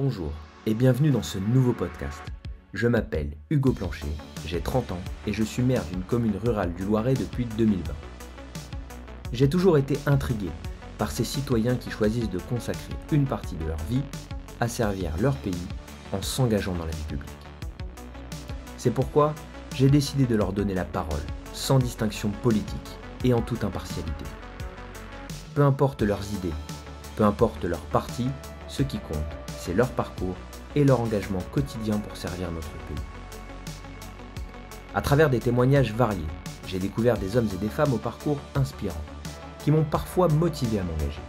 Bonjour et bienvenue dans ce nouveau podcast. Je m'appelle Hugo Plancher, j'ai 30 ans et je suis maire d'une commune rurale du Loiret depuis 2020. J'ai toujours été intrigué par ces citoyens qui choisissent de consacrer une partie de leur vie à servir leur pays en s'engageant dans la vie publique. C'est pourquoi j'ai décidé de leur donner la parole, sans distinction politique et en toute impartialité. Peu importe leurs idées, peu importe leur parti, ce qui compte, leur parcours et leur engagement quotidien pour servir notre pays. À travers des témoignages variés, j'ai découvert des hommes et des femmes au parcours inspirant, qui m'ont parfois motivé à m'engager.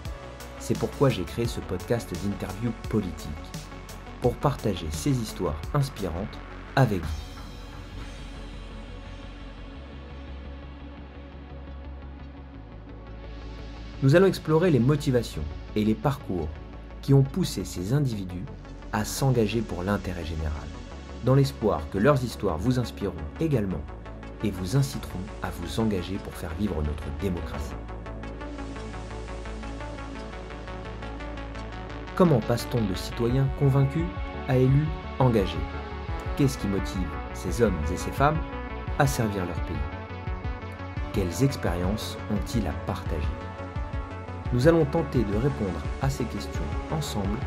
C'est pourquoi j'ai créé ce podcast d'interview politique, pour partager ces histoires inspirantes avec vous. Nous allons explorer les motivations et les parcours qui ont poussé ces individus à s'engager pour l'intérêt général, dans l'espoir que leurs histoires vous inspireront également et vous inciteront à vous engager pour faire vivre notre démocratie. Comment passe-t-on de citoyens convaincus à élu engagé Qu'est-ce qui motive ces hommes et ces femmes à servir leur pays Quelles expériences ont-ils à partager nous allons tenter de répondre à ces questions ensemble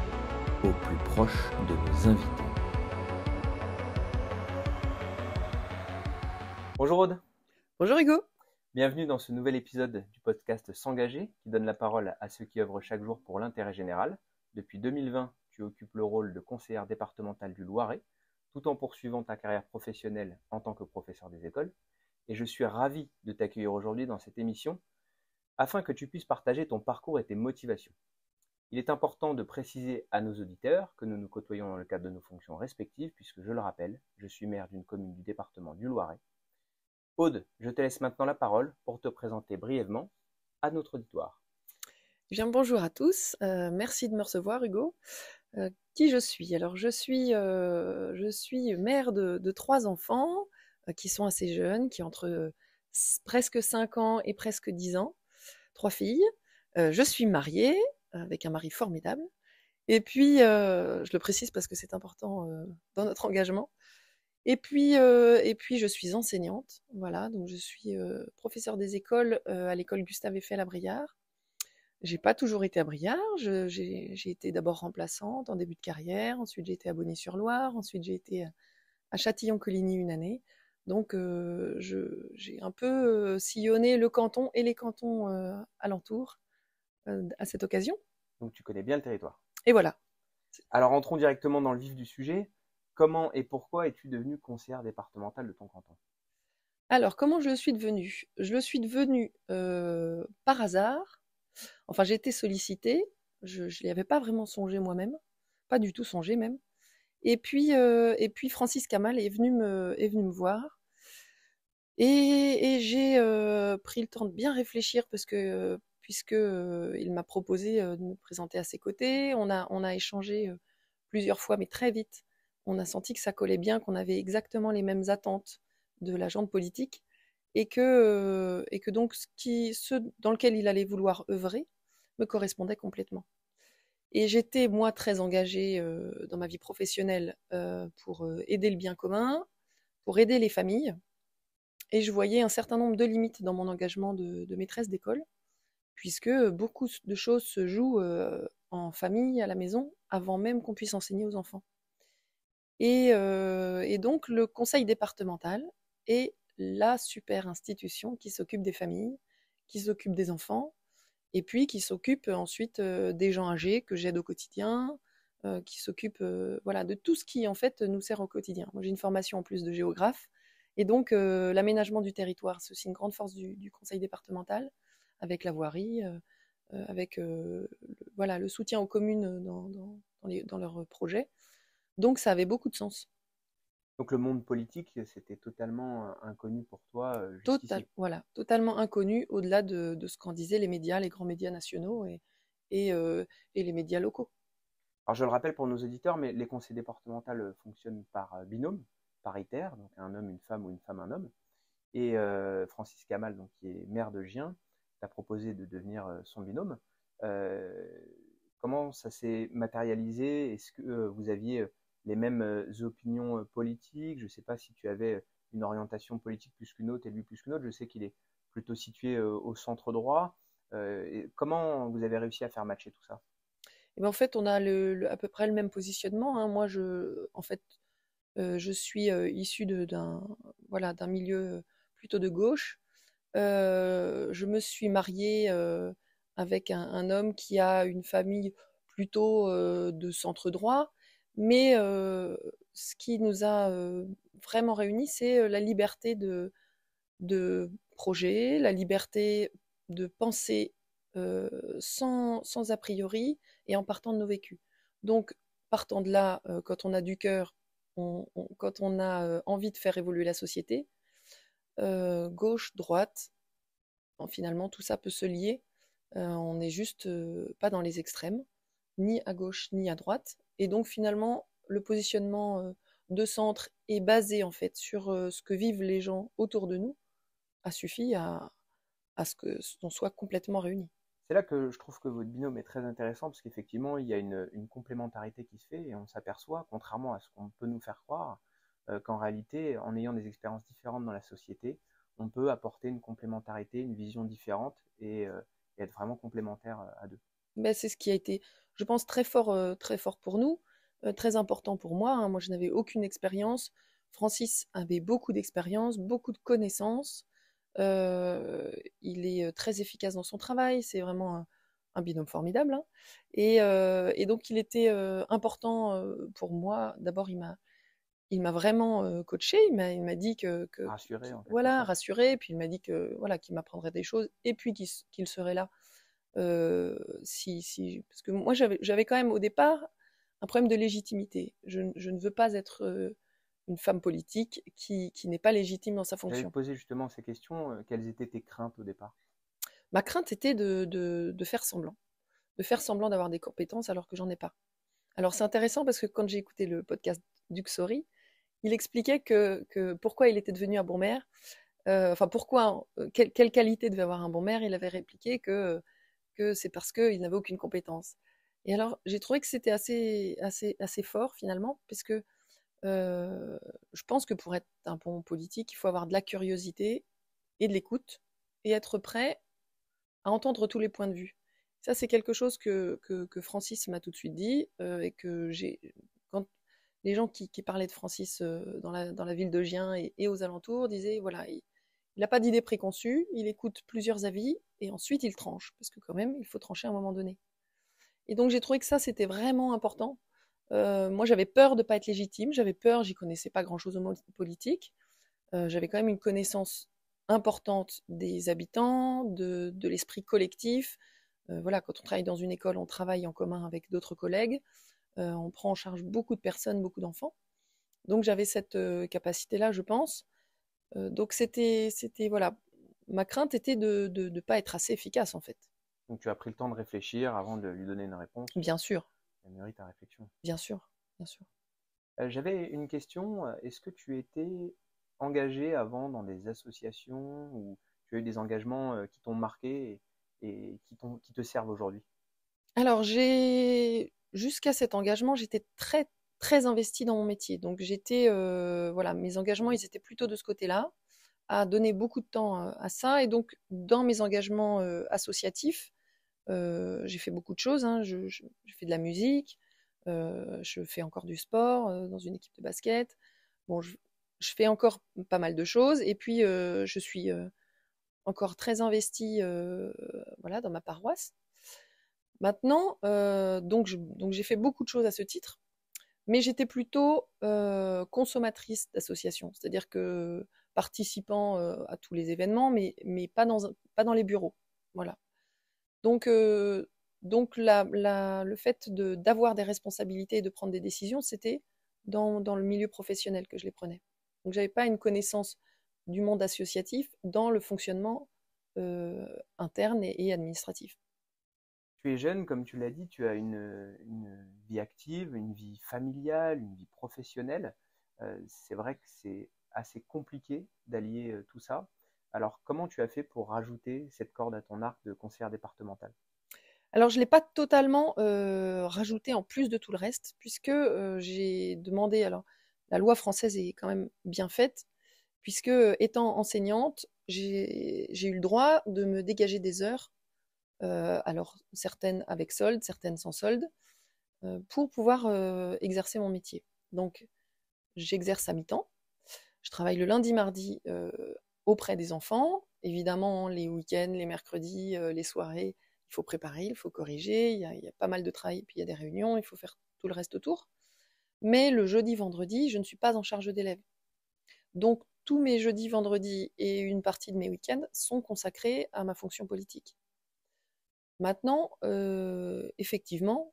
au plus proche de nos invités. Bonjour Aude. Bonjour Hugo. Bienvenue dans ce nouvel épisode du podcast S'engager qui donne la parole à ceux qui œuvrent chaque jour pour l'intérêt général. Depuis 2020, tu occupes le rôle de conseillère départementale du Loiret tout en poursuivant ta carrière professionnelle en tant que professeur des écoles. Et je suis ravi de t'accueillir aujourd'hui dans cette émission afin que tu puisses partager ton parcours et tes motivations. Il est important de préciser à nos auditeurs que nous nous côtoyons dans le cadre de nos fonctions respectives, puisque je le rappelle, je suis maire d'une commune du département du Loiret. Aude, je te laisse maintenant la parole pour te présenter brièvement à notre auditoire. Eh bien bonjour à tous, euh, merci de me recevoir Hugo. Euh, qui je suis Alors je suis, euh, je suis mère de, de trois enfants qui sont assez jeunes, qui ont entre presque 5 ans et presque 10 ans trois filles. Euh, je suis mariée avec un mari formidable. Et puis, euh, je le précise parce que c'est important euh, dans notre engagement. Et puis, et puis, je suis enseignante. Voilà, donc je suis professeure des écoles à l'école Gustave Eiffel à Briard. J'ai pas toujours été à Briard. J'ai été d'abord remplaçante en début de carrière. Ensuite, j'ai été à sur loire Ensuite, j'ai été à Châtillon-Coligny une année. Donc, euh, j'ai un peu euh, sillonné le canton et les cantons euh, alentours à cette occasion. Donc, tu connais bien le territoire. Et voilà. Alors, entrons directement dans le vif du sujet. Comment et pourquoi es-tu devenue conseillère départementale de ton canton alors, comment je le suis devenue Je le suis devenue par hasard. Enfin, j'ai été sollicitée. Je n'y avais pas vraiment songé moi-même. Pas du tout songé même. Et puis, euh, et puis Francis Kamal est venu me, est me voir. Et, j'ai euh, pris le temps de bien réfléchir parce que puisque euh, il m'a proposé de me présenter à ses côtés, on a, on a échangé plusieurs fois, mais très vite, on a senti que ça collait bien, qu'on avait exactement les mêmes attentes de l'agent politique et que, et que donc ce, qui, ce dans lequel il allait vouloir œuvrer me correspondait complètement. Et j'étais, moi, très engagée euh, dans ma vie professionnelle euh, pour euh, aider le bien commun, pour aider les familles. Et je voyais un certain nombre de limites dans mon engagement de, maîtresse d'école, puisque beaucoup de choses se jouent en famille, à la maison, avant même qu'on puisse enseigner aux enfants. Et, et donc, le conseil départemental est la super institution qui s'occupe des familles, qui s'occupe des enfants, et puis qui s'occupe ensuite euh, des gens âgés que j'aide au quotidien, euh, qui s'occupe euh, de tout ce qui en fait nous sert au quotidien. j'ai une formation en plus de géographe, et donc l'aménagement du territoire, c'est aussi une grande force du, conseil départemental, avec la voirie, avec le, soutien aux communes dans, dans leurs projets. Donc ça avait beaucoup de sens. Donc le monde politique, c'était totalement euh, inconnu pour toi. Euh, Total, voilà, totalement inconnu au-delà de, ce qu'en disaient les médias, les grands médias nationaux et, euh, et, les médias locaux. Alors je le rappelle pour nos auditeurs, mais les conseils départementaux fonctionnent par binôme, paritaire, donc un homme, une femme ou une femme, un homme. Et Francis Camal, donc, qui est maire de Gien, t'a proposé de devenir son binôme. comment ça s'est matérialisé Est-ce que vous aviez les mêmes euh, opinions euh, politiques. Je ne sais pas si tu avais euh, une orientation politique plus qu'une autre et lui plus qu'une autre. Je sais qu'il est plutôt situé au centre droit. comment vous avez réussi à faire matcher tout ça eh ben, en fait, on a à peu près le même positionnement. Hein. Moi, je, en fait, je suis issue d'un voilà, milieu plutôt de gauche. je me suis mariée avec un, homme qui a une famille plutôt de centre droit, mais euh, ce qui nous a euh, vraiment réunis, c'est euh, la liberté de, projet, la liberté de penser sans, a priori et en partant de nos vécus. Donc, partant de là, quand on a du cœur, quand on a envie de faire évoluer la société, gauche, droite, finalement, tout ça peut se lier. on n'est juste pas dans les extrêmes, ni à gauche ni à droite, et donc finalement, le positionnement euh, de centre est basé en fait sur euh, ce que vivent les gens autour de nous a suffi à, ce que on soit complètement réunis. C'est là que je trouve que votre binôme est très intéressant parce qu'effectivement, il y a une, complémentarité qui se fait et on s'aperçoit, contrairement à ce qu'on peut nous faire croire, euh, qu'en réalité, en ayant des expériences différentes dans la société, on peut apporter une complémentarité, une vision différente et, et être vraiment complémentaire à deux. Ben, c'est ce qui a été je pense, très fort, euh, très fort pour nous, euh, très important pour moi. Hein. Moi, je n'avais aucune expérience. Francis avait beaucoup d'expérience, beaucoup de connaissances. Euh, il est très efficace dans son travail, c'est vraiment un, binôme formidable. Hein. Et, donc, il était important pour moi. D'abord, il m'a, il m'a vraiment coaché. Il m'a, il m'a dit que, rassuré, voilà, rassuré. Puis il m'a dit que voilà, qu'il m'apprendrait des choses et puis qu'il, serait là euh, si, parce que moi, j'avais quand même au départ un problème de légitimité. Je, ne veux pas être euh, une femme politique qui, n'est pas légitime dans sa fonction. J'avais posé justement ces questions. Euh, quelles étaient tes craintes au départ Ma crainte était de, faire semblant, de faire semblant d'avoir des compétences alors que j'en ai pas. Alors c'est intéressant parce que quand j'ai écouté le podcast d'Uxori, il expliquait que, pourquoi il était devenu un bon maire, enfin pourquoi, quelle, qualité devait avoir un bon maire, il avait répliqué que que c'est parce qu'ils n'avait aucune compétence. Et alors, j'ai trouvé que c'était assez, assez, assez fort finalement, parce que euh, je pense que pour être un bon politique, il faut avoir de la curiosité et de l'écoute et être prêt à entendre tous les points de vue. Ça, c'est quelque chose que, Francis m'a tout de suite dit euh, et que j'ai. Quand les gens qui, parlaient de Francis euh, dans, la, dans, la, ville de Gien et, aux alentours disaient voilà, il n'a pas d'idée préconçue, il écoute plusieurs avis et ensuite il tranche, parce que quand même, il faut trancher à un moment donné. Et donc j'ai trouvé que ça, c'était vraiment important. Euh, moi, j'avais peur de ne pas être légitime, j'avais peur, j'y connaissais pas grand-chose au monde politique. Euh, j'avais quand même une connaissance importante des habitants, de, l'esprit collectif. Euh, voilà, quand on travaille dans une école, on travaille en commun avec d'autres collègues. on prend en charge beaucoup de personnes, beaucoup d'enfants. Donc j'avais cette capacité-là, je pense. Euh, donc c'était, c'était voilà, ma crainte était de ne pas être assez efficace en fait. Donc tu as pris le temps de réfléchir avant de lui donner une réponse. Bien sûr. Elle mérite ta réflexion. Bien sûr, bien sûr. Euh, j'avais une question. Euh, est-ce que tu étais engagé avant dans des associations ou tu as eu des engagements qui t'ont marqué et, qui, qui te servent aujourd'hui Alors j'ai jusqu'à cet engagement, j'étais très très investie dans mon métier. Donc j'étais, euh, voilà, mes engagements, ils étaient plutôt de ce côté-là, à donner beaucoup de temps euh, à ça. Et donc dans mes engagements euh, associatifs, j'ai fait beaucoup de choses. Hein. Je, fais de la musique, je fais encore du sport dans une équipe de basket. Bon, je, fais encore pas mal de choses. Et puis je suis encore très investie, voilà, dans ma paroisse. Maintenant, donc j'ai fait beaucoup de choses à ce titre mais j'étais plutôt euh, consommatrice d'associations, c'est-à-dire que participant euh, à tous les événements, mais, pas, dans, pas dans les bureaux. Donc, euh, le fait d'avoir des responsabilités et de prendre des décisions, c'était dans, le milieu professionnel que je les prenais. Donc, je n'avais pas une connaissance du monde associatif dans le fonctionnement interne et administratif tu es jeune, comme tu l'as dit, tu as une, vie active, une vie familiale, une vie professionnelle. Euh, c'est vrai que c'est assez compliqué d'allier euh, tout ça. Alors, comment tu as fait pour rajouter cette corde à ton arc de concert départemental alors je ne l'ai pas totalement euh, rajouté en plus de tout le reste, puisque j'ai demandé, alors la loi française est quand même bien faite, puisque étant enseignante, j'ai eu le droit de me dégager des heures euh, alors certaines avec solde, certaines sans solde, euh, pour pouvoir euh, exercer mon métier. Donc, j'exerce à mi-temps. Je travaille le lundi, mardi auprès des enfants. Évidemment, les week-ends, les mercredis, les soirées, il faut préparer, il faut corriger, il y, a, il y, a, pas mal de travail, puis il y a des réunions, il faut faire tout le reste autour. Mais le jeudi, vendredi, je ne suis pas en charge d'élèves. Donc tous mes jeudis, vendredis et une partie de mes week-ends sont consacrés à ma fonction politique. Maintenant, euh, effectivement,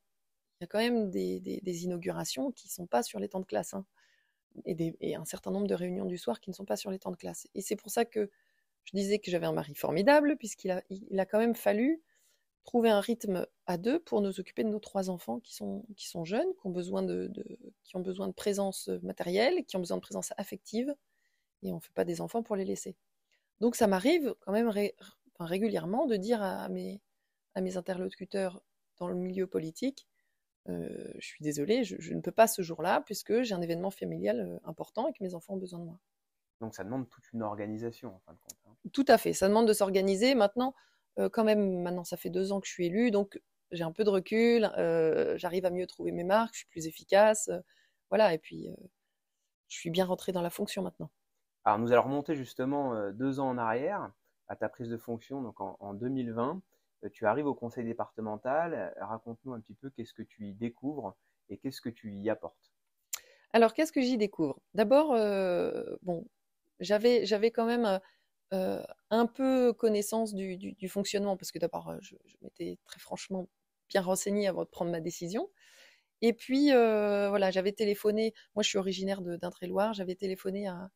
il y a quand même des, inaugurations qui ne sont pas sur les temps de classe hein. et, un certain nombre de réunions du soir qui ne sont pas sur les temps de classe. Et c'est pour ça que je disais que j'avais un mari formidable, puisqu'il a, quand même fallu trouver un rythme à deux pour nous occuper de nos trois enfants qui sont, jeunes, qui ont, besoin de, présence matérielle, qui ont besoin de présence affective, et on ne fait pas des enfants pour les laisser. Donc ça m'arrive quand même régulièrement de dire à mes, à mes interlocuteurs dans le milieu politique, euh, je suis désolée, je, ne peux pas ce jour-là puisque j'ai un événement familial euh, important et que mes enfants ont besoin de moi. Donc ça demande toute une organisation en fin de compte. Hein. Tout à fait, ça demande de s'organiser. Maintenant, euh, quand même, maintenant ça fait deux ans que je suis élue, donc j'ai un peu de recul, j'arrive à mieux trouver mes marques, je suis plus efficace, voilà. Et puis je suis bien rentrée dans la fonction maintenant. Alors nous allons remonter justement deux ans en arrière à ta prise de fonction, donc en, en 2020. Euh, tu arrives au conseil départemental. Euh, raconte-nous un petit peu qu'est-ce que tu y découvres et qu'est-ce que tu y apportes. Alors, qu'est-ce que j'y découvre D'abord, euh, bon, j'avais, quand même un peu connaissance du, fonctionnement, parce que d'abord, je, m'étais très franchement bien renseignée avant de prendre ma décision. Et puis, voilà, j'avais téléphoné, moi je suis originaire et loire j'avais téléphoné à,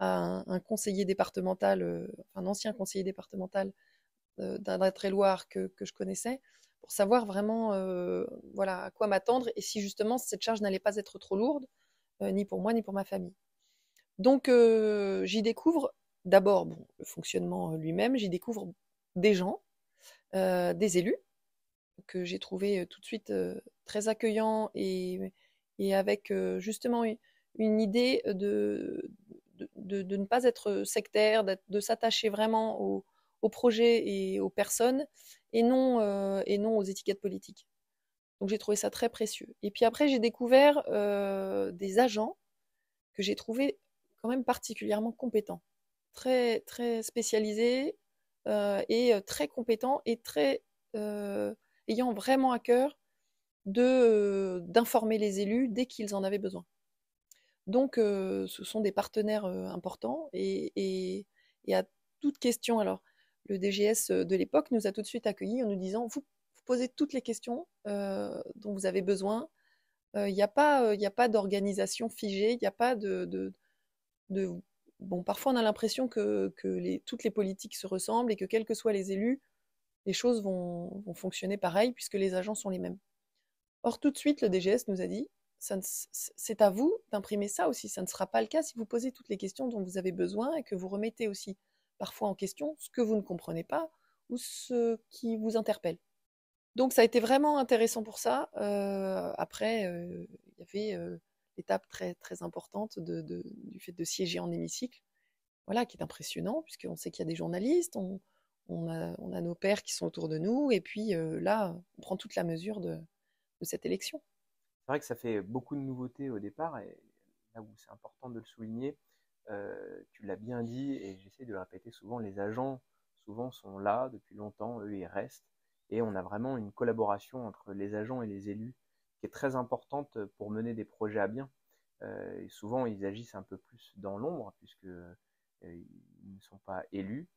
un, un, conseiller départemental, un ancien conseiller départemental d'un et loire que, je connaissais, pour savoir vraiment euh, voilà, à quoi m'attendre et si justement cette charge n'allait pas être trop lourde, euh, ni pour moi, ni pour ma famille. Donc euh, j'y découvre d'abord le fonctionnement lui-même, j'y découvre des gens, des élus, que j'ai trouvé tout de suite très accueillants et, avec justement une, idée de, de, de, ne pas être sectaire, de s'attacher vraiment aux, aux projets et aux personnes et non, euh, et non aux étiquettes politiques. Donc j'ai trouvé ça très précieux. Et puis après, j'ai découvert euh, des agents que j'ai trouvé quand même particulièrement compétents, très, très spécialisés euh, et très compétents et très ayant vraiment à cœur de d'informer les élus dès qu'ils en avaient besoin. Donc, ce sont des partenaires importants et, et, à toute question. Alors, le DGS euh, de l'époque nous a tout de suite accueillis en nous disant vous, posez toutes les questions euh, dont vous avez besoin. Euh, il n'y a pas, pas d'organisation figée, il n'y a pas de, de, bon, parfois on a l'impression que, toutes les politiques se ressemblent et que quels que soient les élus, les choses vont, vont, fonctionner pareil puisque les agents sont les mêmes. Or, tout de suite, le DGS nous a dit, c'est à vous d'imprimer ça aussi, ça ne sera pas le cas si vous posez toutes les questions dont vous avez besoin et que vous remettez aussi parfois en question ce que vous ne comprenez pas ou ce qui vous interpelle. Donc ça a été vraiment intéressant pour ça. Euh, après, euh, il y avait euh, l'étape très, très importante du fait de siéger en hémicycle, voilà, qui est impressionnant, puisqu'on sait qu'il y a des journalistes, on, a, nos pères qui sont autour de nous, et puis là, on prend toute la mesure de, de cette élection. C'est vrai que ça fait beaucoup de nouveautés au départ, et là où c'est important de le souligner, euh, tu l'as bien dit et j'essaie de le répéter souvent, les agents souvent sont là depuis longtemps, eux ils restent et on a vraiment une collaboration entre les agents et les élus qui est très importante pour mener des projets à bien. Euh, et souvent ils agissent un peu plus dans l'ombre puisque euh, ils ne sont pas élus.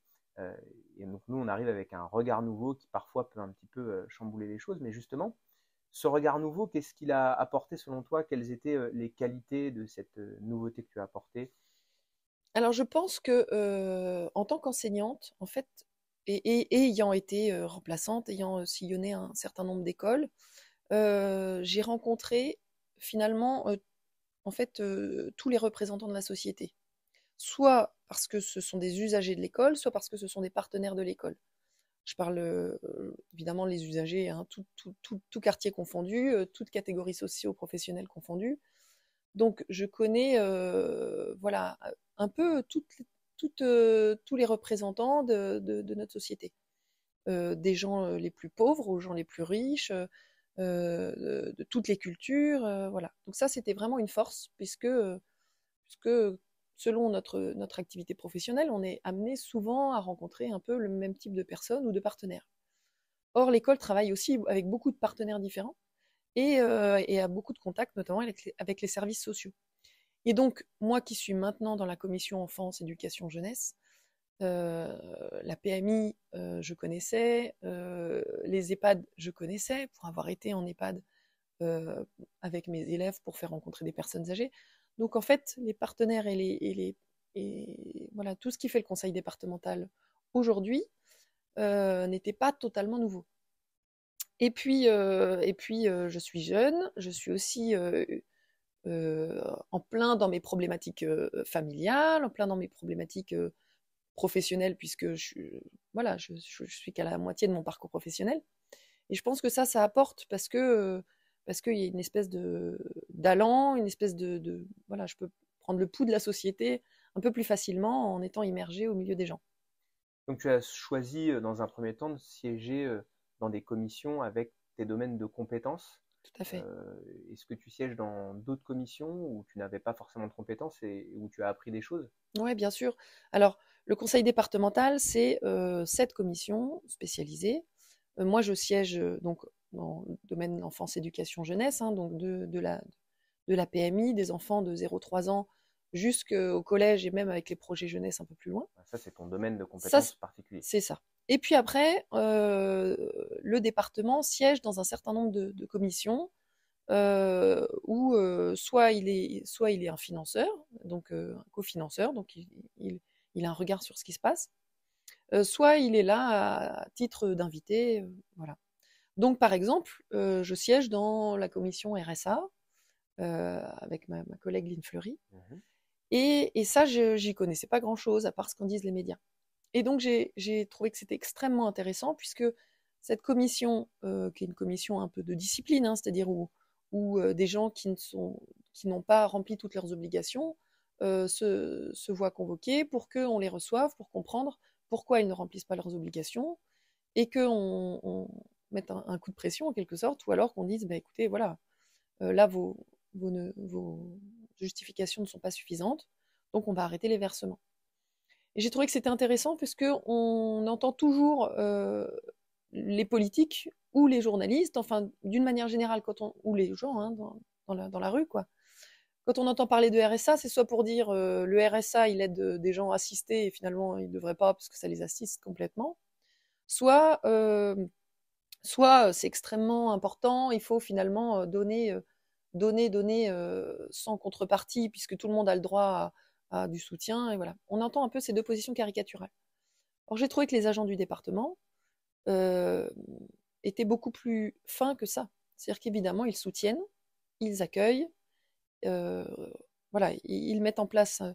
et donc nous on arrive avec un regard nouveau qui parfois peut un petit peu chambouler les choses, mais justement ce regard nouveau, qu'est-ce qu'il a apporté selon toi Quelles étaient les qualités de cette nouveauté que tu as apportée alors je pense que euh, en tant qu'enseignante, en fait, et, ayant été euh, remplaçante, ayant euh, sillonné un certain nombre d'écoles, j'ai rencontré finalement en fait tous les représentants de la société, soit parce que ce sont des usagers de l'école, soit parce que ce sont des partenaires de l'école. Je parle évidemment les usagers, hein, tout, quartier confondu, toute catégorie socio-professionnelle confondue. Donc je connais, voilà, un peu toutes, euh, tous les représentants de, notre société. Euh, des gens euh, les plus pauvres aux gens les plus riches, de, toutes les cultures, voilà. Donc ça, c'était vraiment une force, puisque, puisque selon notre, activité professionnelle, on est amené souvent à rencontrer un peu le même type de personnes ou de partenaires. Or, l'école travaille aussi avec beaucoup de partenaires différents et, a beaucoup de contacts, notamment avec les services sociaux. Et donc, moi qui suis maintenant dans la commission enfance, éducation, jeunesse, euh, la PMI, euh, je connaissais, euh, les EHPAD, je connaissais, pour avoir été en EHPAD avec mes élèves pour faire rencontrer des personnes âgées. Donc en fait, les partenaires et, les, et, les, et voilà tout ce qui fait le conseil départemental aujourd'hui n'était pas totalement nouveau. Et puis, et puis je suis jeune, je suis aussi euh, en plein dans mes problématiques euh, familiales, en plein dans mes problématiques euh, professionnelles, puisque je, voilà, je, suis qu'à la moitié de mon parcours professionnel. Et je pense que ça, ça apporte parce que parce qu'il y a une espèce de d'allant, une espèce de, de, voilà, je peux prendre le pouls de la société un peu plus facilement en étant immergé au milieu des gens. Donc tu as choisi dans un premier temps de siéger dans des commissions avec tes domaines de compétences. Tout à fait. Euh, est-ce que tu sièges dans d'autres commissions où tu n'avais pas forcément de compétences et où tu as appris des choses Oui, bien sûr. Alors, le conseil départemental, c'est cette euh, sept commissions spécialisées. Euh, moi, je siège donc dans le domaine enfance, éducation, jeunesse, hein, donc de, la, PMI, des enfants de 0-3 ans jusqu'au collège et même avec les projets jeunesse un peu plus loin. Ah, ça, c'est ton domaine de compétences particulier. C'est ça. Et puis après, euh, le département siège dans un certain nombre de, commissions euh, où euh, soit, il est, soit il est un financeur, donc un cofinanceur, donc il, a un regard sur ce qui se passe, soit il est là à, titre d'invité. voilà. Donc par exemple, je siège dans la commission RSA avec ma, collègue Lynn Fleury. Mmh et, et ça, j'y connaissais pas grand-chose, à part ce qu'en disent les médias. Et donc, j'ai trouvé que c'était extrêmement intéressant puisque cette commission, euh, qui est une commission un peu de discipline, hein, c'est-à-dire où, euh, des gens qui n'ont pas rempli toutes leurs obligations euh, se, voient convoqués pour qu'on les reçoive, pour comprendre pourquoi ils ne remplissent pas leurs obligations et qu'on on mette un, coup de pression en quelque sorte, ou alors qu'on dise bah, écoutez, voilà, là, vos justifications ne sont pas suffisantes, donc on va arrêter les versements j'ai trouvé que c'était intéressant parce que on entend toujours euh, les politiques ou les journalistes, enfin d'une manière générale, quand on ou les gens hein, dans, dans, la, rue, quoi. Quand on entend parler de RSA, c'est soit pour dire euh, le RSA, il aide euh, des gens assistés et finalement il ne devrait pas parce que ça les assiste complètement, soit soit c'est extrêmement important, il faut finalement donner donner donner sans contrepartie puisque tout le monde a le droit à du soutien, et voilà. On entend un peu ces deux positions caricaturales. Or, j'ai trouvé que les agents du département euh, étaient beaucoup plus fins que ça. C'est-à-dire qu'évidemment, ils soutiennent, ils accueillent, euh, voilà, ils mettent en place euh,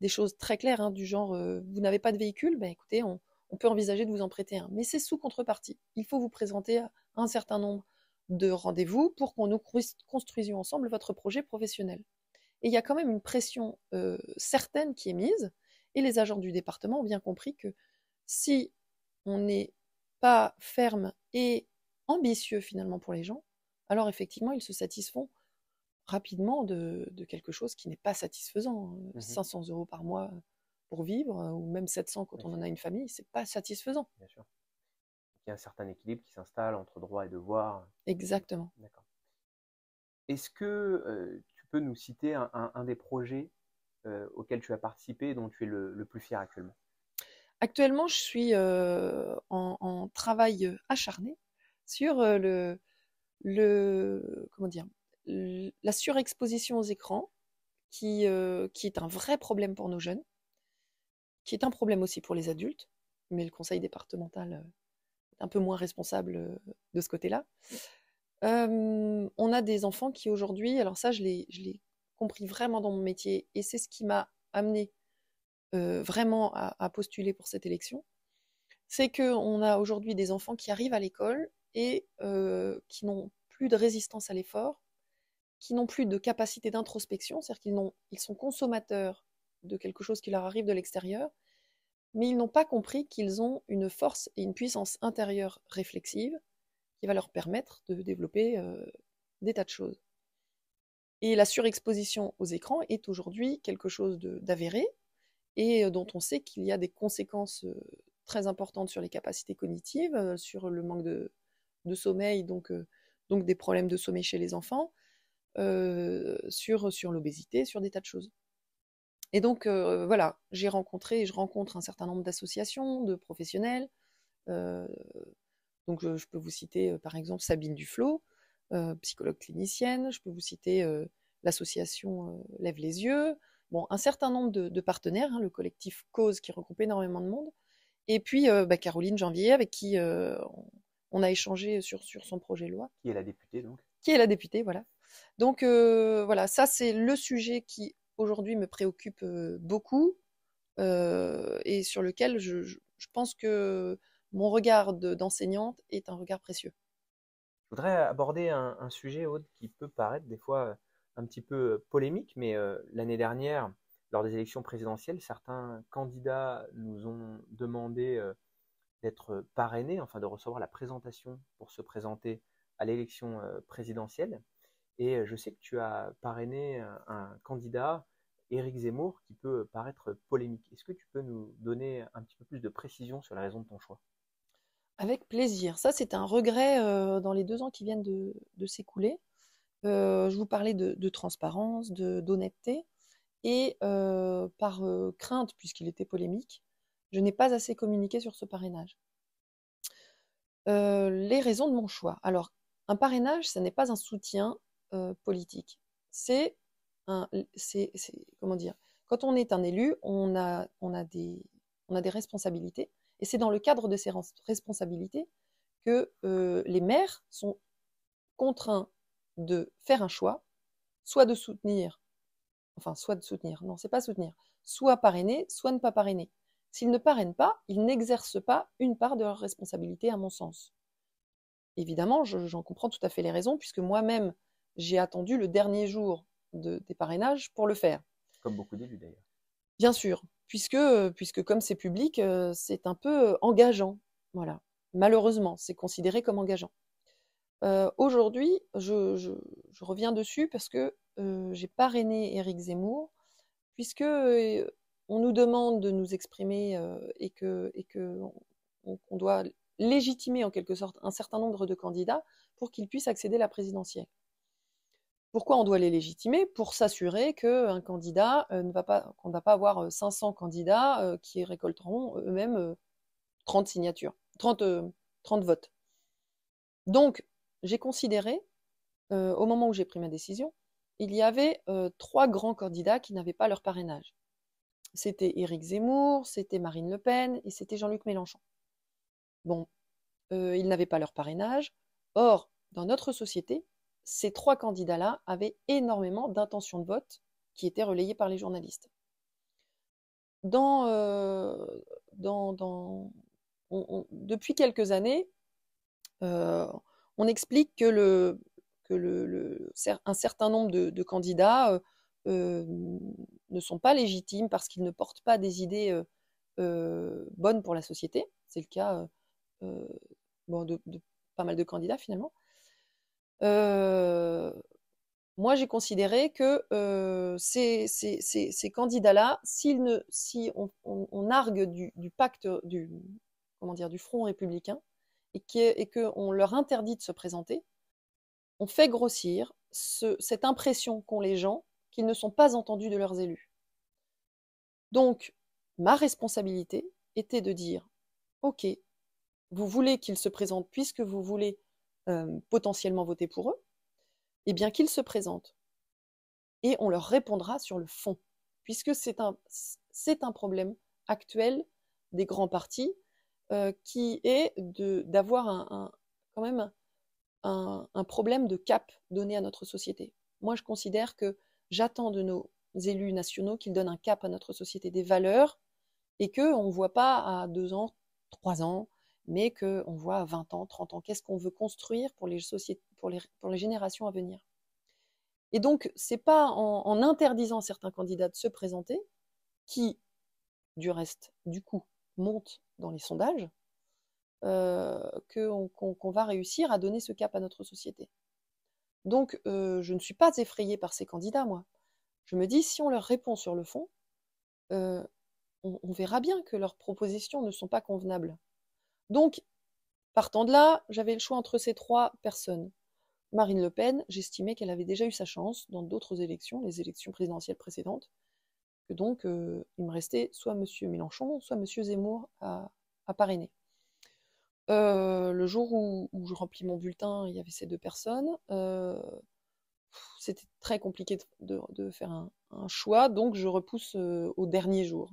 des choses très claires, hein, du genre vous n'avez pas de véhicule, ben écoutez, on, peut envisager de vous en prêter un. Mais c'est sous contrepartie. Il faut vous présenter un certain nombre de rendez-vous pour qu'on nous construisions ensemble votre projet professionnel. Et il y a quand même une pression euh, certaine qui est mise. Et les agents du département ont bien compris que si on n'est pas ferme et ambitieux finalement pour les gens, alors effectivement, ils se satisfont rapidement de, quelque chose qui n'est pas satisfaisant. 500 hein. mmh euros par mois pour vivre, euh, ou même 700 quand on en a une famille, c'est pas satisfaisant. Bien sûr. Il y a un certain équilibre qui s'installe entre droit et devoir. Exactement. D'accord. Est-ce que euh, peux nous citer un, des projets euh, auxquels tu as participé et dont tu es le, plus fier actuellement Actuellement, je suis euh, en, travail acharné sur euh, le, comment dire la surexposition aux écrans, qui, qui est un vrai problème pour nos jeunes, qui est un problème aussi pour les adultes, mais le conseil départemental est un peu moins responsable de ce côté-là. Euh, on a des enfants qui aujourd'hui, alors ça je l'ai compris vraiment dans mon métier et c'est ce qui m'a amené euh, vraiment à, postuler pour cette élection, c'est qu'on a aujourd'hui des enfants qui arrivent à l'école et euh, qui n'ont plus de résistance à l'effort, qui n'ont plus de capacité d'introspection, c'est-à-dire qu'ils ils sont consommateurs de quelque chose qui leur arrive de l'extérieur, mais ils n'ont pas compris qu'ils ont une force et une puissance intérieure réflexive qui va leur permettre de développer euh, des tas de choses. Et la surexposition aux écrans est aujourd'hui quelque chose d'avéré et euh, dont on sait qu'il y a des conséquences euh, très importantes sur les capacités cognitives, sur le manque de, sommeil, donc, des problèmes de sommeil chez les enfants, sur, l'obésité, sur des tas de choses. Et donc voilà, j'ai rencontré et je rencontre un certain nombre d'associations, de professionnels, donc, euh, je, peux vous citer, euh, par exemple, Sabine Duflo, euh, psychologue clinicienne. Je peux vous citer l'association Lève les yeux. Bon, un certain nombre de, partenaires, hein, le collectif Cause qui regroupe énormément de monde. Et puis bah, Caroline Janvier, avec qui on, a échangé sur, sur son projet de loi. Qui est la députée, donc Qui est la députée, voilà. Donc voilà, ça c'est le sujet qui aujourd'hui me préoccupe beaucoup et sur lequel je pense que mon regard d'enseignante est un regard précieux. Je voudrais aborder un, sujet, Aude, qui peut paraître des fois euh, un petit peu euh, polémique, mais euh, l'année dernière, lors des élections présidentielles, certains candidats nous ont demandé d'être parrainés, enfin de recevoir la présentation pour se présenter à l'élection présidentielle. Et je sais que tu as parrainé un, un candidat, Éric Zemmour, qui peut paraître polémique. Est-ce que tu peux nous donner un petit peu plus de précision sur la raison de ton choix avec plaisir. Ça, c'est un regret euh, dans les deux ans qui viennent de, s'écouler. Euh, je vous parlais de, de transparence, d'honnêteté, et euh, par crainte, puisqu'il était polémique, je n'ai pas assez communiqué sur ce parrainage. les raisons de mon choix. Alors, un parrainage, ce n'est pas un soutien politique. C'est un, comment dire, quand on est un élu, on a des responsabilités et c'est dans le cadre de ces responsabilités que euh, les maires sont contraints de faire un choix, soit de soutenir, enfin soit de soutenir, non, c'est pas soutenir, soit parrainer, soit ne pas parrainer. S'ils ne parrainent pas, ils n'exercent pas une part de leur responsabilité, à mon sens. Évidemment, j'en comprends tout à fait les raisons, puisque moi-même, j'ai attendu le dernier jour des parrainages pour le faire. Comme beaucoup d'élus d'ailleurs. Bien sûr, puisque, euh, puisque comme c'est public, euh, c'est un peu euh, engageant. Voilà. Malheureusement, c'est considéré comme engageant. Aujourd'hui, je, reviens dessus parce que j'ai parrainé Éric Zemmour, puisque on nous demande de nous exprimer et que, et que doit légitimer en quelque sorte un certain nombre de candidats pour qu'ils puissent accéder à la présidentielle. Pourquoi on doit les légitimer Pour s'assurer qu'un candidat euh, ne va pas, qu'on ne va pas avoir 500 euh, candidats euh, qui récolteront eux-mêmes 30 signatures, 30, votes. Donc, j'ai considéré, au moment où j'ai pris ma décision, il y avait trois grands candidats qui n'avaient pas leur parrainage. C'était Éric Zemmour, c'était Marine Le Pen et c'était Jean-Luc Mélenchon. Bon, ils n'avaient pas leur parrainage. Or, dans notre société, ces trois candidats-là avaient énormément d'intentions de vote qui étaient relayées par les journalistes. Euh, depuis quelques années, euh, on explique que, un certain nombre de, candidats euh, ne sont pas légitimes parce qu'ils ne portent pas des idées bonnes pour la société. C'est le cas de, pas mal de candidats finalement. Euh, moi j'ai considéré que euh, ces, candidats-là, ne, si on, argue du, pacte du comment dire du front républicain et qu'on leur interdit de se présenter, on fait grossir cette impression qu'ont les gens qu'ils ne sont pas entendus de leurs élus. Donc ma responsabilité était de dire ok, vous voulez qu'ils se présentent puisque vous voulez euh, potentiellement voter pour eux, eh bien qu'ils se présentent. Et on leur répondra sur le fond, puisque c'est un, problème actuel des grands partis euh, qui est d'avoir quand même un, un, problème de cap donné à notre société. Moi, je considère que j'attends de nos élus nationaux qu'ils donnent un cap à notre société, des valeurs, et qu'on ne voit pas à deux ans, trois ans, mais qu'on voit à 20 ans, 30 ans. Qu'est-ce qu'on veut construire pour les, sociétés, pour, les, générations à venir Et donc, ce n'est pas en, interdisant certains candidats de se présenter qui, du reste, du coup, montent dans les sondages, euh, qu'on va réussir à donner ce cap à notre société. Donc, euh, je ne suis pas effrayée par ces candidats, moi. Je me dis, si on leur répond sur le fond, euh, on verra bien que leurs propositions ne sont pas convenables donc, partant de là, j'avais le choix entre ces trois personnes. Marine Le Pen, j'estimais qu'elle avait déjà eu sa chance dans d'autres élections, les élections présidentielles précédentes, que donc euh, il me restait soit M. Mélenchon, soit M. Zemmour à, parrainer. Euh, le jour où, je remplis mon bulletin, il y avait ces deux personnes. Euh, c'était très compliqué de, faire un, choix, donc je repousse au dernier jour.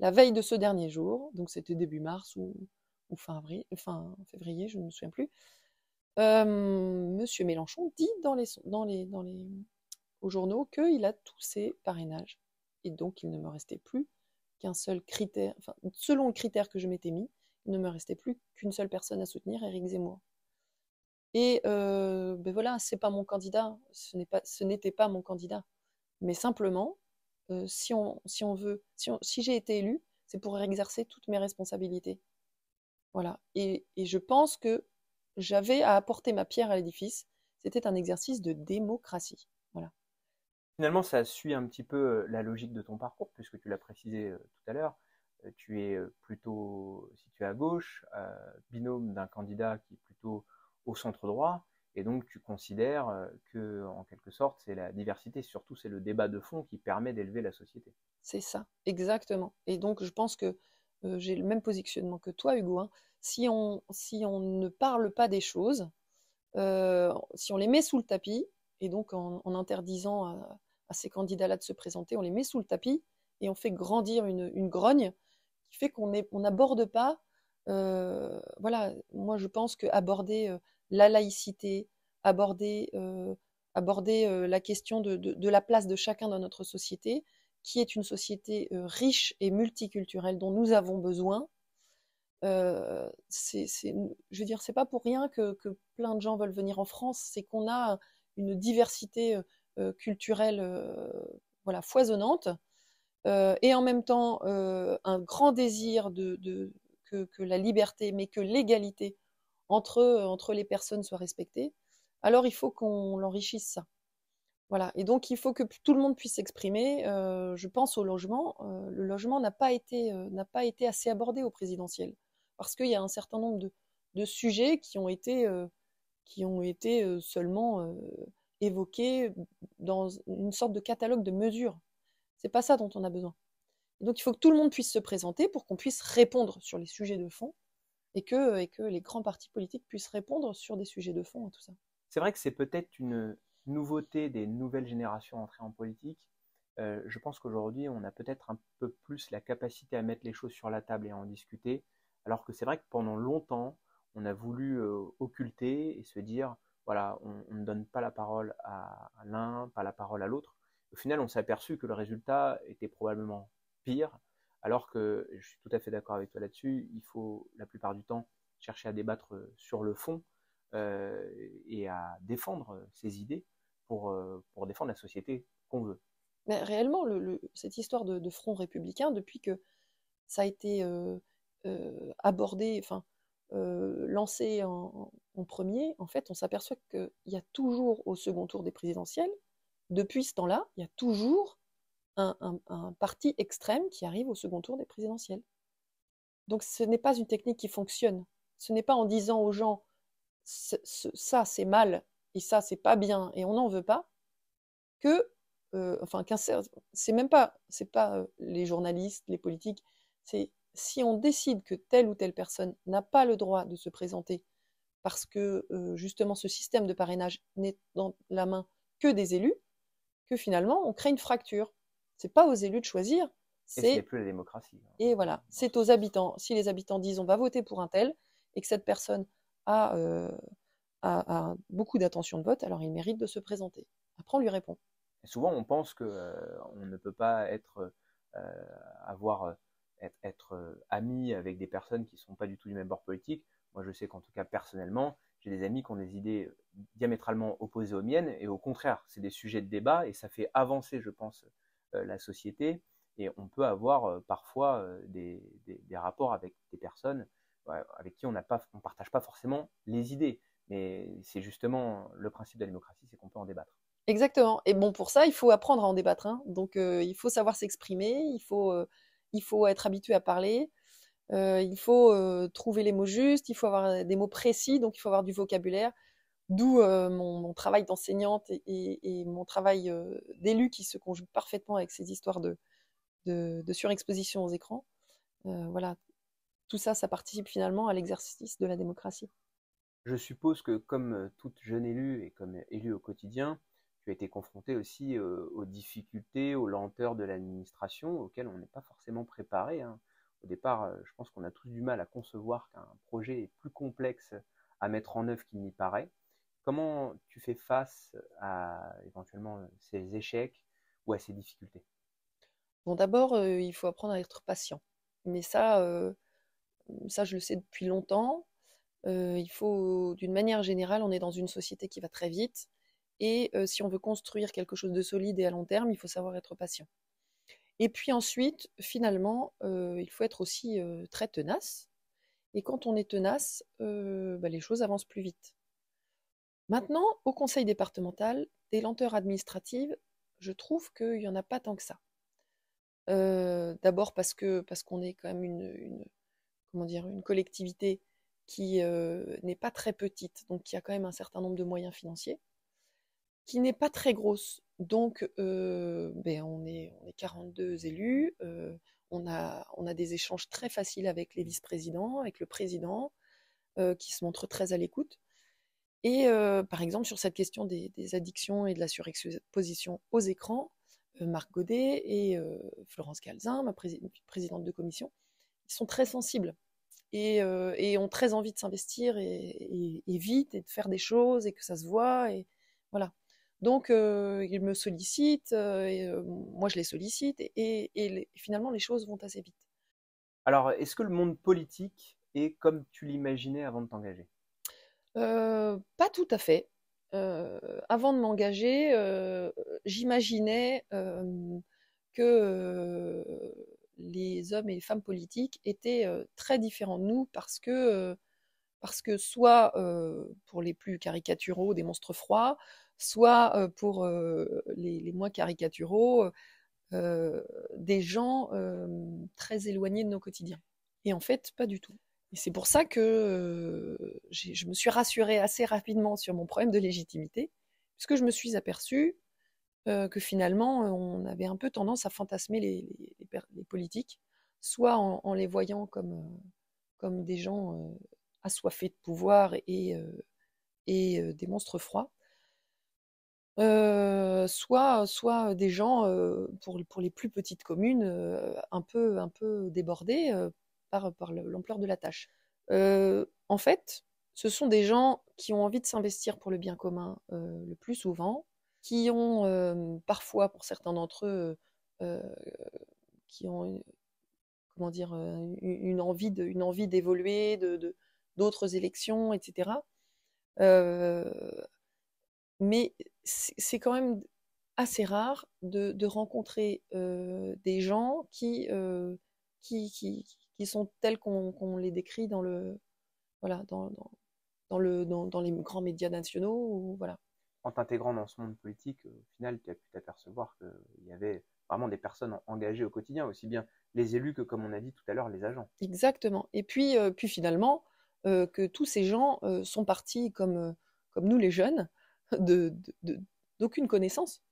La veille de ce dernier jour, donc c'était début mars ou fin, février, je ne me souviens plus, euh, Monsieur Mélenchon dit dans les, dans les, dans les, aux journaux qu'il a tous ses parrainages. Et donc, il ne me restait plus qu'un seul critère, enfin, selon le critère que je m'étais mis, il ne me restait plus qu'une seule personne à soutenir, Éric Zemmour. Et euh, ben voilà, c'est pas mon candidat, ce n'était pas, pas, mon candidat. Mais simplement, euh, si, on, si on veut, si, si j'ai été élu, c'est pour exercer toutes mes responsabilités. Voilà. Et, je pense que j'avais à apporter ma pierre à l'édifice. C'était un exercice de démocratie. Voilà. Finalement, ça suit un petit peu euh, la logique de ton parcours, puisque tu l'as précisé euh, tout à l'heure. Euh, tu es plutôt situé à gauche, binôme d'un candidat qui est plutôt au centre droit. Et donc, tu considères que, en quelque sorte, c'est la diversité, surtout c'est le débat de fond qui permet d'élever la société. C'est ça, exactement. Et donc, je pense que euh, j'ai le même positionnement que toi, Hugo. Hein. Si, on, ne parle pas des choses, euh, si on les met sous le tapis, et donc en, interdisant à, ces candidats-là de se présenter, on les met sous le tapis et on fait grandir une, une grogne qui fait qu'on n'aborde pas. Euh, voilà, moi je pense que aborder la laïcité, aborder, la question de, la place de chacun dans notre société, qui est une société euh, riche et multiculturelle dont nous avons besoin. Euh, c'est, je veux dire, c'est pas pour rien que, plein de gens veulent venir en France, c'est qu'on a une diversité euh, culturelle voilà, foisonnante et en même temps un grand désir de, que, la liberté, mais que l'égalité entre, entre les personnes soit respectée. Alors il faut qu'on l'enrichisse ça. Voilà. Et donc, il faut que tout le monde puisse s'exprimer. Euh, je pense au logement. Euh, le logement n'a pas, été, euh, n'a pas été assez abordé au présidentiel. Parce qu'il y a un certain nombre de, de sujets qui ont été, qui ont été seulement évoqués dans une sorte de catalogue de mesures. C'est pas ça dont on a besoin. Et donc, il faut que tout le monde puisse se présenter pour qu'on puisse répondre sur les sujets de fond et que, et que les grands partis politiques puissent répondre sur des sujets de fond et tout ça. C'est vrai que c'est peut-être une, nouveauté des nouvelles générations entrées en politique, euh, je pense qu'aujourd'hui, on a peut-être un peu plus la capacité à mettre les choses sur la table et à en discuter, alors que c'est vrai que pendant longtemps, on a voulu euh, occulter et se dire, voilà, on, ne donne pas la parole à, à l'un, pas la parole à l'autre. Au final, on s'est aperçu que le résultat était probablement pire, alors que je suis tout à fait d'accord avec toi là-dessus, il faut la plupart du temps chercher à débattre euh, sur le fond euh, et à défendre euh, ses idées pour, euh, pour défendre la société qu'on veut. Mais réellement, cette histoire de, front républicain, depuis que ça a été abordé, enfin, lancé en, premier, en fait, on s'aperçoit qu'il y a toujours au second tour des présidentielles, depuis ce temps-là, il y a toujours un, un, parti extrême qui arrive au second tour des présidentielles. Donc ce n'est pas une technique qui fonctionne. Ce n'est pas en disant aux gens, ça c'est mal et ça c'est pas bien et on n'en veut pas, que, euh, enfin, qu'un c'est même pas, c'est pas euh, les journalistes, les politiques, c'est si on décide que telle ou telle personne n'a pas le droit de se présenter parce que euh, justement ce système de parrainage n'est dans la main que des élus, que finalement on crée une fracture. C'est pas aux élus de choisir, c'est plus la démocratie. Hein. Et voilà, c'est aux habitants. Si les habitants disent on va voter pour un tel et que cette personne euh, a, beaucoup d'attention de vote, alors il mérite de se présenter. Après, on lui répond. souvent, on pense qu'on euh, ne peut pas être, euh, avoir, être, ami avec des personnes qui ne sont pas du tout du même bord politique. Moi, je sais qu'en tout cas, personnellement, j'ai des amis qui ont des idées diamétralement opposées aux miennes, et au contraire, c'est des sujets de débat, et ça fait avancer, je pense, la société. Et on peut avoir parfois des rapports avec des personnes avec qui on ne partage pas forcément les idées. Mais c'est justement le principe de la démocratie, c'est qu'on peut en débattre. Exactement. Et bon, pour ça, il faut apprendre à en débattre. Hein. Donc, euh, il faut savoir s'exprimer, il faut, euh, il faut être habitué à parler, euh, il faut trouver les mots justes, il faut avoir des mots précis, donc il faut avoir du vocabulaire. D'où mon, travail d'enseignante et, mon travail d'élu qui se conjugue parfaitement avec ces histoires de, de, de surexposition aux écrans. voilà, tout ça, ça participe finalement à l'exercice de la démocratie. Je suppose que comme euh, toute jeune élue et comme euh, élue au quotidien, tu as été confrontée aussi euh, aux difficultés, aux lenteurs de l'administration auxquelles on n'est pas forcément préparé. Hein. Au départ, je pense qu'on a tous du mal à concevoir qu'un projet est plus complexe à mettre en œuvre qu'il n'y paraît. Comment tu fais face à éventuellement ces échecs ou à ces difficultés Bon, d'abord, il faut apprendre à être patient. Mais ça, ça je le sais depuis longtemps. Euh, il faut, d'une manière générale, on est dans une société qui va très vite. Et euh, si on veut construire quelque chose de solide et à long terme, il faut savoir être patient. Et puis ensuite, finalement, euh, il faut être aussi très tenace. Et quand on est tenace, bah, les choses avancent plus vite. Maintenant, au conseil départemental, des lenteurs administratives, je trouve qu'il n'y en a pas tant que ça. D'abord parce qu'on parce qu'on est quand même une dire, une collectivité qui euh, n'est pas très petite, donc qui a quand même un certain nombre de moyens financiers, qui n'est pas très grosse. Donc, euh, ben, on, est, on est 42 élus, euh, on, a, on a des échanges très faciles avec les vice-présidents, avec le président, qui se montre très à l'écoute. Et par exemple, sur cette question des, addictions et de la surexposition aux écrans, Marc Godet et Florence Calzin, ma présidente de commission, sont très sensibles euh, et, ont très envie de s'investir et, vite et de faire des choses et que ça se voit et voilà. Donc euh, ils me sollicitent, euh, et, moi je les sollicite et, finalement les choses vont assez vite. Alors est-ce que le monde politique est comme tu l'imaginais avant de t'engager Pas tout à fait. avant de m'engager, j'imaginais que les hommes et les femmes politiques étaient euh, très différents de nous parce que, euh, soit euh, pour les plus caricaturaux des monstres froids, soit pour les, moins caricaturaux des gens très éloignés de nos quotidiens. Et en fait, pas du tout. Et c'est pour ça que je me suis rassurée assez rapidement sur mon problème de légitimité, puisque je me suis aperçue euh, que finalement, euh, on avait un peu tendance à fantasmer les, politiques, soit en, les voyant comme, euh, des gens assoiffés de pouvoir et, des monstres froids, soit, des gens pour, les plus petites communes un, peu, débordés par l'ampleur de la tâche. en fait, ce sont des gens qui ont envie de s'investir pour le bien commun le plus souvent, qui ont euh, parfois, pour certains d'entre eux, euh, euh, qui ont une, comment dire, une, envie de, envie d'évoluer, de, d'autres élections, etc. mais c'est quand même assez rare de, rencontrer des gens qui, qui, sont tels qu'on les décrit dans le voilà dans, dans, le dans, les grands médias nationaux voilà en t'intégrant dans ce monde politique, au final, tu as pu t'apercevoir qu'il y avait vraiment des personnes engagées au quotidien, aussi bien les élus que, comme on a dit tout à l'heure, les agents. Exactement. Et puis, euh, puis finalement, euh, que tous ces gens euh, sont partis, comme, comme nous les jeunes, d'aucune de, connaissance.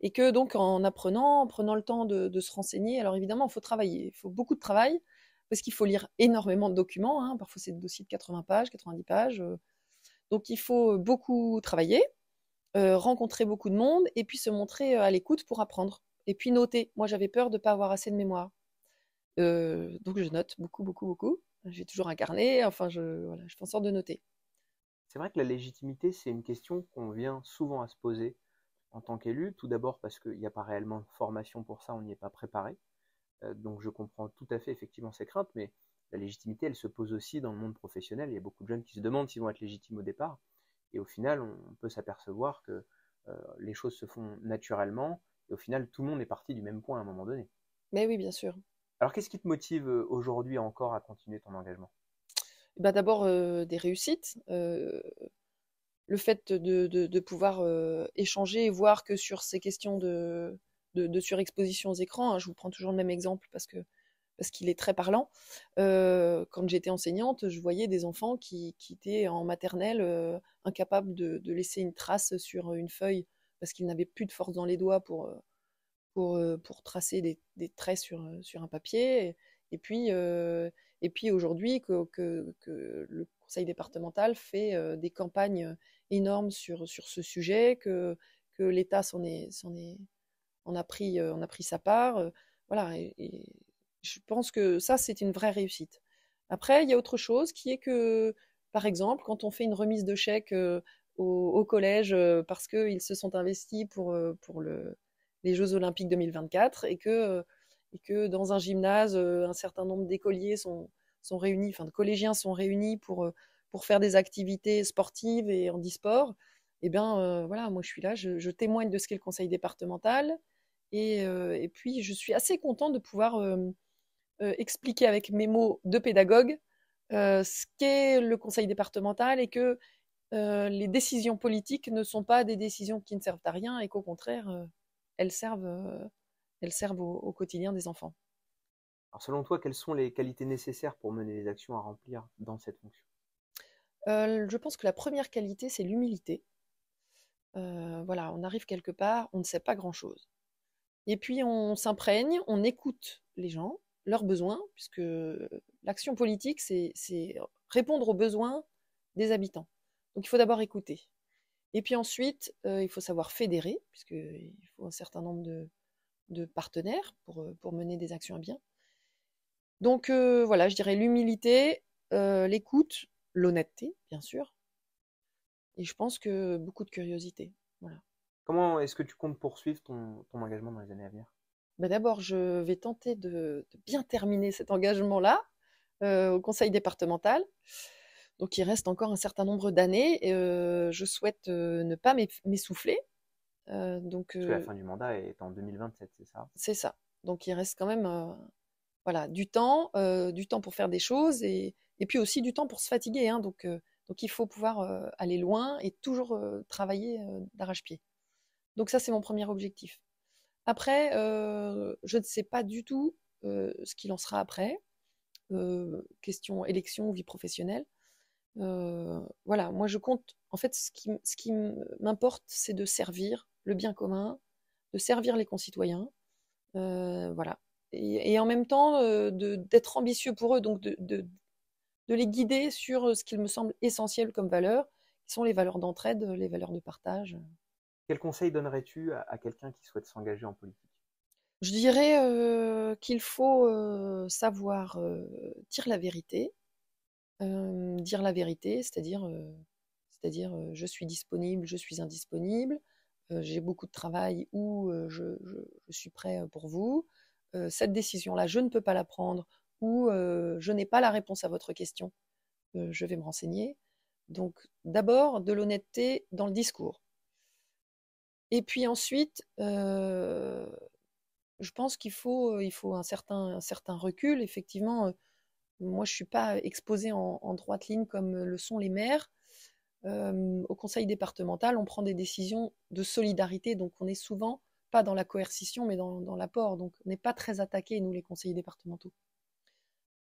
Et que donc, en apprenant, en prenant le temps de, se renseigner, alors évidemment, il faut travailler, il faut beaucoup de travail, parce qu'il faut lire énormément de documents. Hein. Parfois, c'est des dossiers de 80 pages, 90 pages. donc, il faut beaucoup travailler, euh, rencontrer beaucoup de monde et puis se montrer euh, à l'écoute pour apprendre. Et puis noter. Moi, j'avais peur de ne pas avoir assez de mémoire. Euh, donc, je note beaucoup, beaucoup, beaucoup. J'ai toujours un carnet. Enfin, je, voilà, je fais en sorte de noter. C'est vrai que la légitimité, c'est une question qu'on vient souvent à se poser en tant qu'élu. Tout d'abord parce qu'il n'y a pas réellement de formation pour ça, on n'y est pas préparé. donc, je comprends tout à fait effectivement ces craintes, mais la légitimité, elle se pose aussi dans le monde professionnel. Il y a beaucoup de jeunes qui se demandent s'ils vont être légitimes au départ. Et au final, on peut s'apercevoir que euh, les choses se font naturellement. Et au final, tout le monde est parti du même point à un moment donné. Mais oui, bien sûr. Alors, qu'est-ce qui te motive euh, aujourd'hui encore à continuer ton engagement bah D'abord, euh, des réussites. le fait de, pouvoir échanger et voir que sur ces questions de, de, de surexposition aux écrans, hein, je vous prends toujours le même exemple parce que parce qu'il est très parlant. Euh, quand j'étais enseignante, je voyais des enfants qui, étaient en maternelle euh, incapables de, laisser une trace sur une feuille parce qu'ils n'avaient plus de force dans les doigts pour, euh, pour, tracer des, traits sur, sur un papier. Et, puis, et puis aujourd'hui, que, que, le conseil départemental fait des campagnes énormes sur, sur ce sujet, que, que l'État s'en est, s'en est, en a pris, on a pris sa part. voilà. et je pense que ça, c'est une vraie réussite. Après, il y a autre chose qui est que, par exemple, quand on fait une remise de chèque euh, au, collège euh, parce parce qu'ils se sont investis pour, euh, pour le, les Jeux Olympiques 2024 et que, et que dans un gymnase, un certain nombre d'écoliers sont, sont réunis, enfin de collégiens sont réunis pour, pour faire des activités sportives et en e-sport, eh bien voilà, moi je suis là, je, témoigne de ce qu'est le conseil départemental. Et, et, puis je suis assez contente de pouvoir euh, expliquer avec mes mots de pédagogue euh, ce qu'est le conseil départemental et que euh, les décisions politiques ne sont pas des décisions qui ne servent à rien et qu'au contraire, elles servent, elles servent au, quotidien des enfants. Alors selon toi, quelles sont les qualités nécessaires pour mener les actions à remplir dans cette fonction Je pense que la première qualité, c'est l'humilité. voilà, on arrive quelque part, on ne sait pas grand-chose. Et puis on s'imprègne, on écoute les gens, leurs besoins, puisque l'action politique, c'est répondre aux besoins des habitants. Donc il faut d'abord écouter. Et puis ensuite, euh, il faut savoir fédérer, puisqu'il faut un certain nombre de, de partenaires pour, euh, pour, mener des actions à bien. Donc euh, voilà, je dirais l'humilité, l'écoute, l'honnêteté, bien sûr. Et je pense que beaucoup de curiosité. Voilà. Comment est-ce que tu comptes poursuivre ton engagement dans les années à venir bah, d'abord, je vais tenter de, bien terminer cet engagement-là euh, au conseil départemental. Donc, il reste encore un certain nombre d'années. et euh, je souhaite euh, ne pas m'essouffler. donc, la fin du mandat est en 2027, c'est ça C'est ça. Donc, il reste quand même voilà, du temps, du temps pour faire des choses et, puis aussi du temps pour se fatiguer. Hein. donc, donc il faut pouvoir aller loin et toujours travailler d'arrache-pied. Donc ça, c'est mon premier objectif. Après, euh, je ne sais pas du tout euh, ce qu'il en sera après. Euh, question élection, ou vie professionnelle. voilà, moi je compte. En fait, ce qui, m'importe, c'est de servir le bien commun, de servir les concitoyens. voilà. Et, en même temps, d'être ambitieux pour eux, donc de, les guider sur ce qu'il me semble essentiel comme valeurs, qui sont les valeurs d'entraide, les valeurs de partage. Quel conseil donnerais-tu à, quelqu'un qui souhaite s'engager en politique Je dirais euh, qu'il faut euh, savoir euh, dire la vérité, dire la vérité, c'est-à-dire, je suis disponible, je suis indisponible, j'ai beaucoup de travail ou je, suis prêt pour vous. cette décision-là, je ne peux pas la prendre ou je n'ai pas la réponse à votre question. je vais me renseigner. Donc d'abord de l'honnêteté dans le discours. Et puis ensuite, euh, je pense qu'il faut, euh, il faut un, certain, recul. Effectivement, euh, moi, je ne suis pas exposée en, droite ligne comme le sont les maires. au conseil départemental, on prend des décisions de solidarité, donc on est souvent pas dans la coercition, mais dans, l'apport. Donc on n'est pas très attaqué, nous, les conseillers départementaux.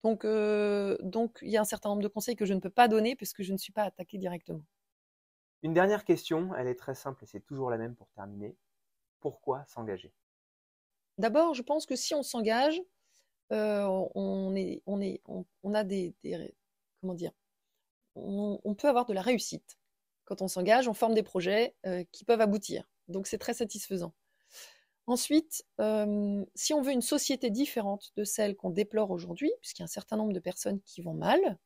Donc, donc il y a un certain nombre de conseils que je ne peux pas donner puisque je ne suis pas attaquée directement. Une dernière question, elle est très simple et c'est toujours la même pour terminer. Pourquoi s'engager D'abord, je pense que si on s'engage, euh, on, est, on, est, on, a des, comment dire, on, peut avoir de la réussite. Quand on s'engage, on forme des projets euh, qui peuvent aboutir. Donc c'est très satisfaisant. Ensuite, euh, si on veut une société différente de celle qu'on déplore aujourd'hui, puisqu'il y a un certain nombre de personnes qui vont mal,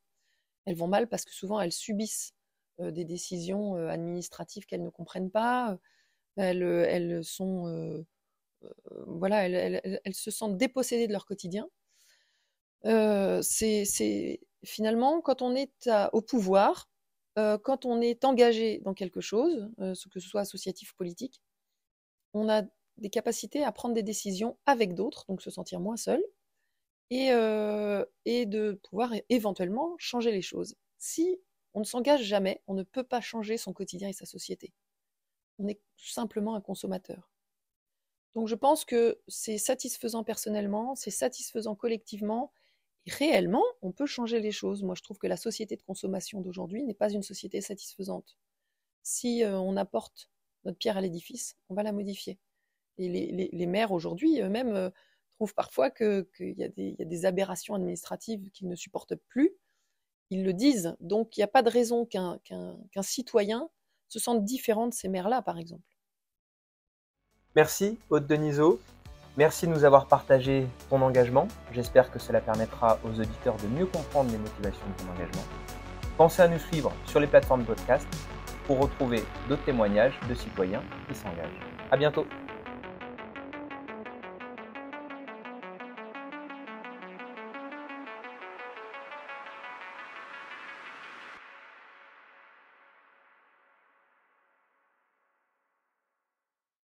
elles vont mal parce que souvent elles subissent euh, des décisions euh, administratives qu'elles ne comprennent pas. Elles, euh, sont, voilà, elles, se sentent dépossédées de leur quotidien. c'est finalement quand on est au pouvoir, quand on est engagé dans quelque chose, que ce soit associatif ou politique, on a des capacités à prendre des décisions avec d'autres, donc se sentir moins seul, et, et de pouvoir éventuellement changer les choses. Si on ne s'engage jamais, on ne peut pas changer son quotidien et sa société. On est simplement un consommateur. Donc je pense que c'est satisfaisant personnellement, c'est satisfaisant collectivement. Et réellement, on peut changer les choses. Moi, je trouve que la société de consommation d'aujourd'hui n'est pas une société satisfaisante. Si euh, on apporte notre pierre à l'édifice, on va la modifier. Et les, maires aujourd'hui eux-mêmes euh, trouvent parfois qu'il y, a des aberrations administratives qu'ils ne supportent plus ils le disent. Donc, il n'y a pas de raison qu'un citoyen se sente différent de ces maires-là, par exemple. Merci, Haute Denisot. Merci de nous avoir partagé ton engagement. J'espère que cela permettra aux auditeurs de mieux comprendre les motivations de ton engagement. Pensez à nous suivre sur les plateformes de podcast pour retrouver d'autres témoignages de citoyens qui s'engagent. À bientôt!